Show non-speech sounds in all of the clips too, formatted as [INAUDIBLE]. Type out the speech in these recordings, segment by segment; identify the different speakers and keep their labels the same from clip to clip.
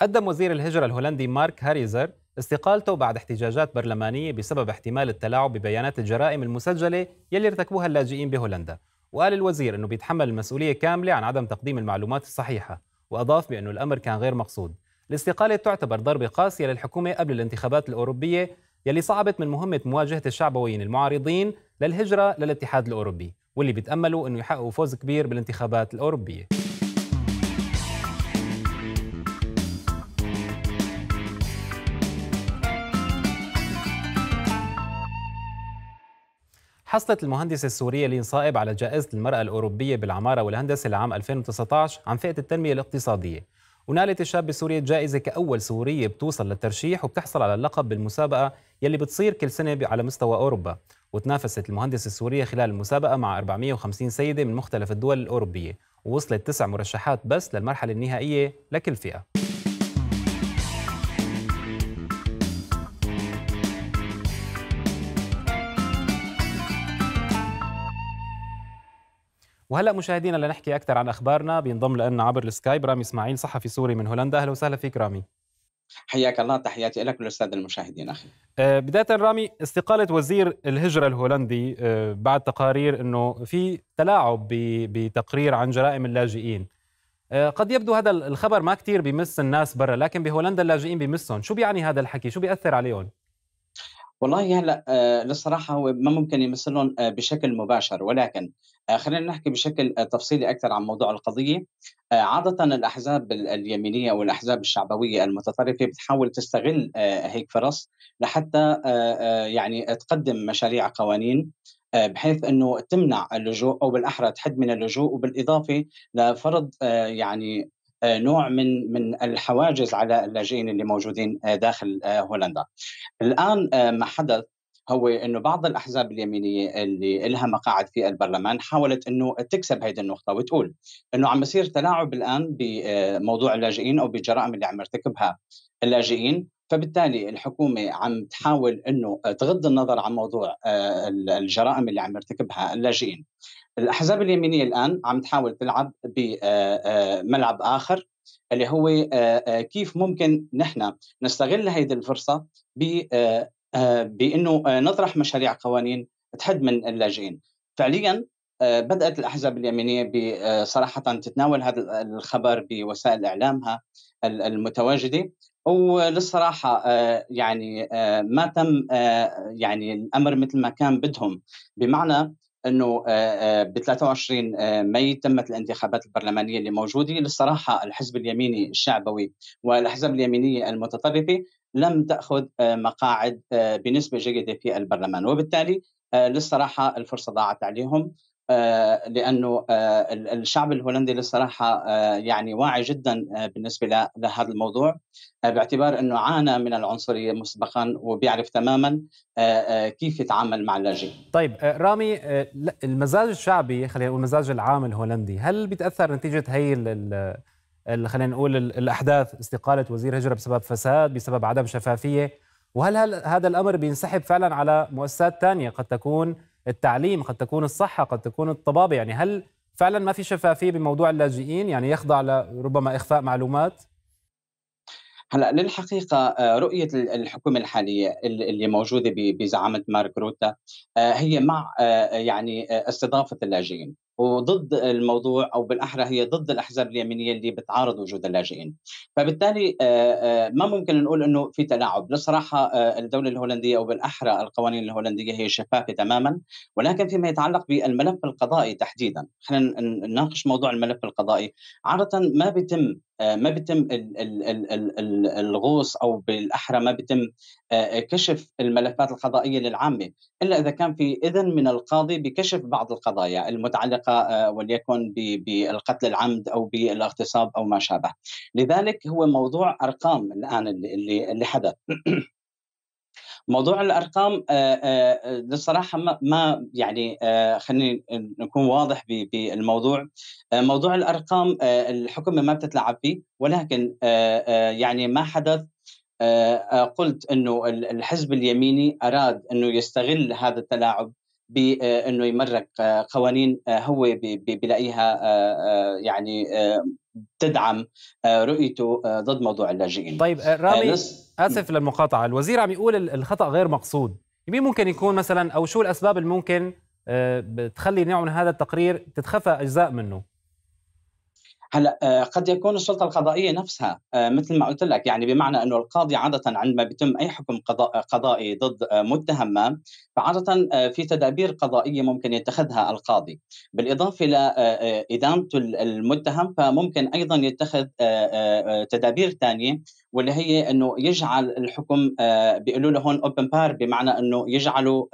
Speaker 1: قدم وزير الهجرة الهولندي مارك هاريزر استقالته بعد احتجاجات برلمانية بسبب احتمال التلاعب ببيانات الجرائم المسجلة يلي ارتكبوها اللاجئين بهولندا وقال الوزير أنه بيتحمل المسؤولية كاملة عن عدم تقديم المعلومات الصحيحة وأضاف بأنه الأمر كان غير مقصود الاستقالة تعتبر ضربة قاسية للحكومة قبل الانتخابات الأوروبية يلي صعبت من مهمة مواجهة الشعبويين المعارضين للهجرة للاتحاد الأوروبي واللي بيتأملوا أنه يحققوا فوز كبير بالانتخابات الأوروبية حصلت المهندسة السورية لين صائب على جائزة المرأة الأوروبية بالعمارة والهندسة لعام 2019 عن فئة التنمية الاقتصادية ونالت الشاب السورية الجائزة كأول سورية بتوصل للترشيح وبتحصل على اللقب بالمسابقة يلي بتصير كل سنة على مستوى أوروبا وتنافست المهندسة السورية خلال المسابقة مع 450 سيدة من مختلف الدول الأوروبية ووصلت تسع مرشحات بس للمرحلة النهائية لكل فئة وهلا مشاهدينا لنحكي اكثر عن اخبارنا بينضم لنا عبر السكايب رامي اسماعيل صحفي سوري من هولندا اهلا وسهلا فيك رامي
Speaker 2: حياك الله تحياتي لك وللساده المشاهدين اخي
Speaker 1: آه، بدايه رامي استقاله وزير الهجره الهولندي آه، بعد تقارير انه في تلاعب بتقرير عن جرائم اللاجئين آه، قد يبدو هذا الخبر ما كثير بمس الناس برا لكن بهولندا اللاجئين بمسهم شو بيعني هذا الحكي شو بيأثر عليهم والله
Speaker 2: هلا يعني آه، للصراحه هو ما ممكن يمثلهم آه، بشكل مباشر ولكن آه، خلينا نحكي بشكل تفصيلي اكثر عن موضوع القضيه عاده الاحزاب اليمينيه او الاحزاب الشعبويه المتطرفه بتحاول تستغل هيك فرص لحتى يعني تقدم مشاريع قوانين بحيث انه تمنع اللجوء او بالاحرى تحد من اللجوء وبالاضافه لفرض يعني آه، نوع من من الحواجز على اللاجئين اللي موجودين آه، داخل آه، هولندا. الان ما حدث هو انه بعض الاحزاب اليمينيه اللي لها مقاعد في البرلمان حاولت انه تكسب هيدي النقطه وتقول انه عم يصير تلاعب الان بموضوع اللاجئين او بالجرائم اللي عم يرتكبها اللاجئين فبالتالي الحكومه عم تحاول انه تغض النظر عن موضوع آه، الجرائم اللي عم يرتكبها اللاجئين. الاحزاب اليمينيه الان عم تحاول تلعب بملعب آه، آه، اخر اللي هو كيف ممكن نحن نستغل هذه الفرصه بانه نطرح مشاريع قوانين تحد من اللاجئين. فعليا آه، بدأت الأحزاب اليمينية آه، صراحة تتناول هذا الخبر بوسائل إعلامها المتواجدة وللصراحة آه، يعني ما تم يعني الأمر مثل ما كان بدهم بمعنى انه ب 23 مي تمت الانتخابات البرلمانيه اللي موجوده للصراحه الحزب اليميني الشعبوي والاحزاب اليمينيه المتطرفه لم تاخذ مقاعد بنسبه جيده في البرلمان وبالتالي للصراحه الفرصه ضاعت عليهم آه، لانه آه، الشعب الهولندي للصراحه آه، يعني واعي جدا بالنسبه لهذا الموضوع باعتبار انه عانى من العنصريه مسبقا وبيعرف تماما كيف يتعامل مع اللاجئين.
Speaker 1: طيب رامي المزاج الشعبي خلينا نقول المزاج العام الهولندي هل بيتاثر نتيجه هي خلينا نقول الاحداث استقاله وزير هجره بسبب فساد بسبب عدم شفافيه وهل هذا الامر بينسحب فعلا على مؤسسات ثانيه قد تكون التعليم قد تكون الصحة قد تكون الطبابة يعني هل فعلا ما في شفافية بموضوع اللاجئين يعني يخضع لربما إخفاء معلومات
Speaker 2: هلا للحقيقة آه، رؤية الحكومة الحالية اللي موجودة بزعامة مارك روتا آه، هي مع آه، يعني استضافة اللاجئين وضد الموضوع او بالاحرى هي ضد الاحزاب اليمينيه اللي بتعارض وجود اللاجئين فبالتالي آه، آه، ما ممكن نقول انه في تلاعب بصراحه آه، الدوله الهولنديه او بالاحرى القوانين الهولنديه هي شفافه تماما ولكن فيما يتعلق بالملف القضائي تحديدا خلينا نناقش موضوع الملف القضائي عاده ما بيتم آه، ما بيتم الغوص او بالاحرى ما بيتم آه، كشف الملفات القضائيه للعامه الا اذا كان في اذن من القاضي بكشف بعض القضايا المتعلقه آه، وليكن بالقتل العمد او بالاغتصاب او ما شابه لذلك هو موضوع ارقام الان اللي اللي حدث [CLEARS THROAT] موضوع الارقام بصراحه آه، آه، ما يعني آه، خلينا نكون واضح بالموضوع موضوع الارقام الحكومه ما بتتلاعب فيه ولكن يعني ما حدث قلت انه الحزب اليميني اراد انه يستغل هذا التلاعب بانه يمرق قوانين هو بلاقيها يعني تدعم آه، رؤيته آه، ضد
Speaker 1: موضوع اللاجئين طيب آه، رامي نص... اسف للمقاطعه الوزير عم يقول الخطا غير مقصود مين ممكن يكون مثلا او شو الاسباب الممكن تخلي نوع من هذا التقرير تتخفى اجزاء منه هلا آه، قد يكون السلطه القضائيه نفسها آه،
Speaker 2: مثل ما قلت لك يعني بمعنى انه القاضي عاده عندما بيتم اي حكم آه، قضائي ضد متهم ما فعاده في تدابير قضائيه ممكن يتخذها القاضي بالاضافه لادانه المتهم فممكن ايضا يتخذ تدابير ثانيه واللي هي انه يجعل الحكم بيقولوا له هون اوبن بار بمعنى انه يجعله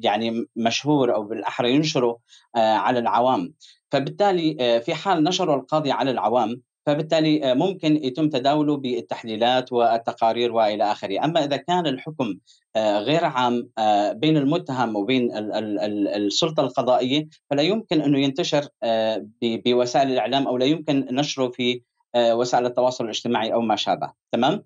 Speaker 2: يعني مشهور او بالاحرى ينشره على العوام فبالتالي آه، في حال نشره القاضي على العوام فبالتالي آه، ممكن يتم تداوله بالتحليلات والتقارير والى اخره، اما اذا كان الحكم آه، غير عام بين المتهم وبين السلطه القضائيه فلا يمكن انه ينتشر بوسائل الاعلام او لا يمكن نشره في وسائل التواصل الاجتماعي او ما شابه، تمام؟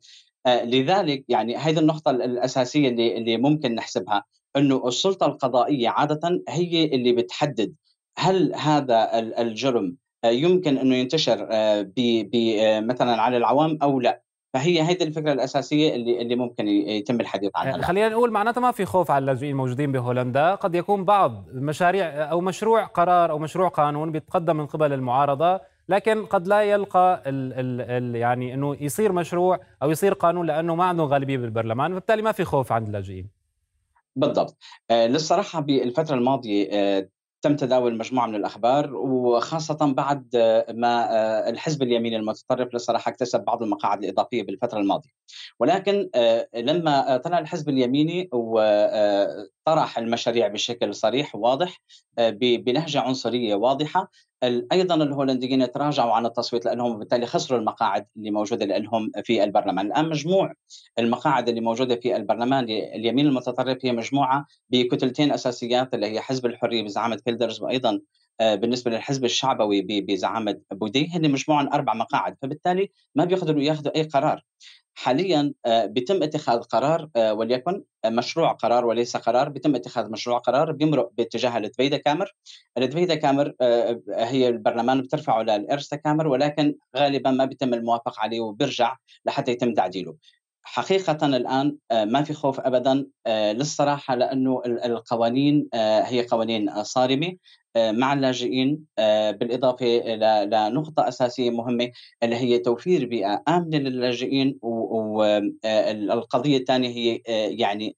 Speaker 2: لذلك يعني هذه النقطه الاساسيه اللي اللي ممكن نحسبها انه السلطه القضائيه عاده هي اللي بتحدد هل هذا الجرم آه، يمكن انه ينتشر آه، آه، مثلا على العوام او لا فهي هذه الفكره الاساسيه اللي اللي ممكن يتم الحديث عنها نعم.
Speaker 1: خلينا نقول معناتها ما في خوف على اللاجئين الموجودين بهولندا قد يكون بعض مشاريع او مشروع قرار او مشروع قانون بيتقدم من قبل المعارضه لكن قد لا يلقى ال ال الـ يعني انه يصير مشروع او يصير قانون لانه ما عنده غالبيه بالبرلمان وبالتالي ما في خوف عند اللاجئين
Speaker 2: بالضبط للصراحه بالفتره الماضيه تم تداول مجموعه من الاخبار وخاصه بعد آه، ما آه، الحزب اليميني المتطرف للصراحه اكتسب بعض المقاعد الاضافيه بالفتره الماضيه ولكن آه، لما طلع الحزب اليميني وطرح المشاريع بشكل صريح واضح بلهجه عنصريه واضحه ايضا الهولنديين تراجعوا عن التصويت لانهم بالتالي خسروا المقاعد اللي موجوده لهم في البرلمان، الان مجموع المقاعد اللي موجوده في البرلمان اليمين المتطرف هي مجموعه بكتلتين اساسيات اللي هي حزب الحريه بزعامه فيلدرز وايضا آه، بالنسبه للحزب الشعبوي بزعامه بودي هن مجموعهم اربع مقاعد فبالتالي ما بيقدروا ياخذوا اي قرار حاليا آه، بتم اتخاذ قرار آه، وليكن آه، مشروع قرار وليس قرار بتم اتخاذ مشروع قرار بيمرق باتجاه الدفيدا كامر الدفيدا كامر هي البرلمان بترفعه للارستا كامر ولكن غالبا ما بيتم الموافقه عليه وبرجع لحتى يتم تعديله حقيقة الآن آه، ما في خوف أبدا آه، للصراحة لأنه القوانين آه، هي قوانين صارمة مع اللاجئين بالإضافة لنقطة أساسية مهمة اللي هي توفير بيئة آمنة للاجئين والقضية الثانية هي يعني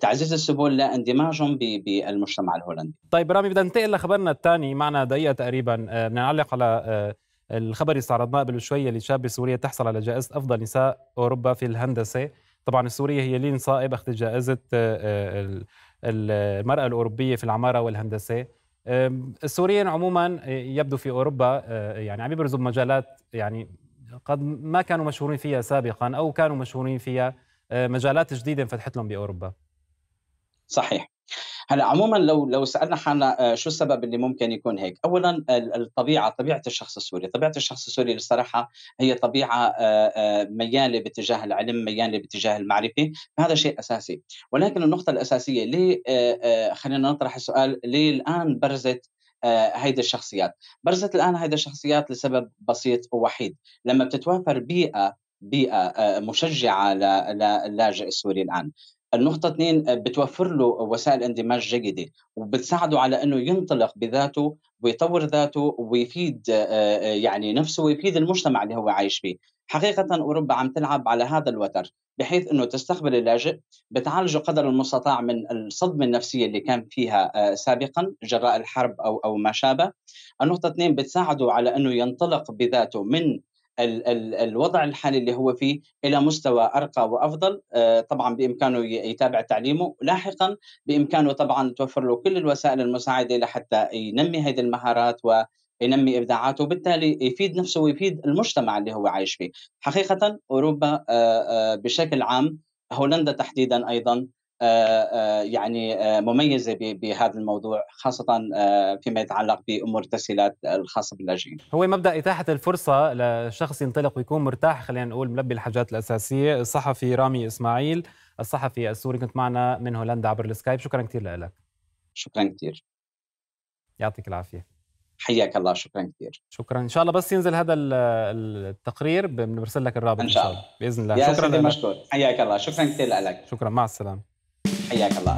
Speaker 2: تعزيز السبل لاندماجهم بالمجتمع الهولندي.
Speaker 1: طيب رامي بدنا ننتقل لخبرنا الثاني معنا دقيقه تقريبا بدنا نعلق على الخبر اللي استعرضناه قبل شويه لشابه سوريه تحصل على جائزه افضل نساء اوروبا في الهندسه طبعا السوريه هي لين صائب اخذت جائزه آه، آه، المراه الاوروبيه في العماره والهندسه السوريين عموما آه، يبدو في اوروبا يعني عم يبرزوا بمجالات يعني قد ما كانوا مشهورين فيها سابقا او كانوا مشهورين فيها مجالات جديده انفتحت لهم باوروبا
Speaker 2: صحيح هلا عموما لو لو سالنا حالنا آه، شو السبب اللي ممكن يكون هيك اولا الطبيعه طبيعه الشخص السوري طبيعه الشخص السوري الصراحه هي طبيعه آه، آه، مياله باتجاه العلم مياله باتجاه المعرفه هذا شيء اساسي ولكن النقطه الاساسيه ليه خلينا نطرح السؤال ليه الان برزت هيدي الشخصيات برزت الان هيدي الشخصيات لسبب بسيط ووحيد لما بتتوافر بيئه بيئه مشجعه للاجئ السوري الان النقطة اثنين آه، بتوفر له وسائل اندماج جيدة وبتساعده على انه ينطلق بذاته ويطور ذاته ويفيد آه، آه، يعني نفسه ويفيد المجتمع اللي هو عايش فيه حقيقة أوروبا عم تلعب على هذا الوتر بحيث أنه تستقبل اللاجئ بتعالجه قدر المستطاع من الصدمة النفسية اللي كان فيها سابقا جراء الحرب أو, أو ما شابه النقطة اثنين بتساعده على أنه ينطلق بذاته من ال ال الوضع الحالي اللي هو فيه الى مستوى ارقى وافضل آه، طبعا بامكانه يتابع تعليمه لاحقا بامكانه طبعا توفر له كل الوسائل المساعده لحتى ينمي هذه المهارات و ينمي ابداعاته وبالتالي يفيد نفسه ويفيد المجتمع اللي هو عايش فيه حقيقه اوروبا آه، آه، بشكل عام هولندا تحديدا ايضا آه، آه، يعني آه، مميزه بهذا الموضوع خاصه فيما يتعلق بامور التسهيلات الخاصه باللاجئين.
Speaker 1: هو مبدا اتاحه الفرصه لشخص ينطلق ويكون مرتاح خلينا نقول ملبي الحاجات الاساسيه، الصحفي رامي اسماعيل، الصحفي السوري كنت معنا من هولندا عبر السكايب، شكرا كثير لك. شكرا كثير. يعطيك العافيه.
Speaker 2: حياك الله شكرا كثير
Speaker 1: شكرا ان شاء الله بس ينزل هذا التقرير بنرسل لك الرابط ان شاء الله باذن الله يا شكرا سيدي مشكور
Speaker 2: حياك الله شكرا كثير لك
Speaker 1: شكرا مع السلامه
Speaker 2: ခရကလာ